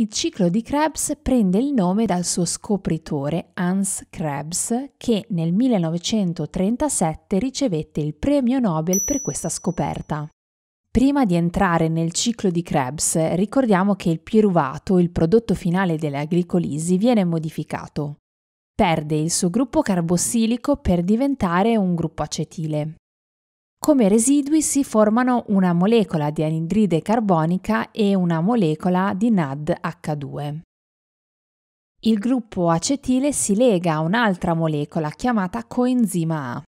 Il ciclo di Krebs prende il nome dal suo scopritore Hans Krebs, che nel 1937 ricevette il premio Nobel per questa scoperta. Prima di entrare nel ciclo di Krebs, ricordiamo che il piruvato, il prodotto finale della glicolisi, viene modificato. Perde il suo gruppo carbossilico per diventare un gruppo acetile come residui si formano una molecola di anidride carbonica e una molecola di NADH2. Il gruppo acetile si lega a un'altra molecola chiamata coenzima A.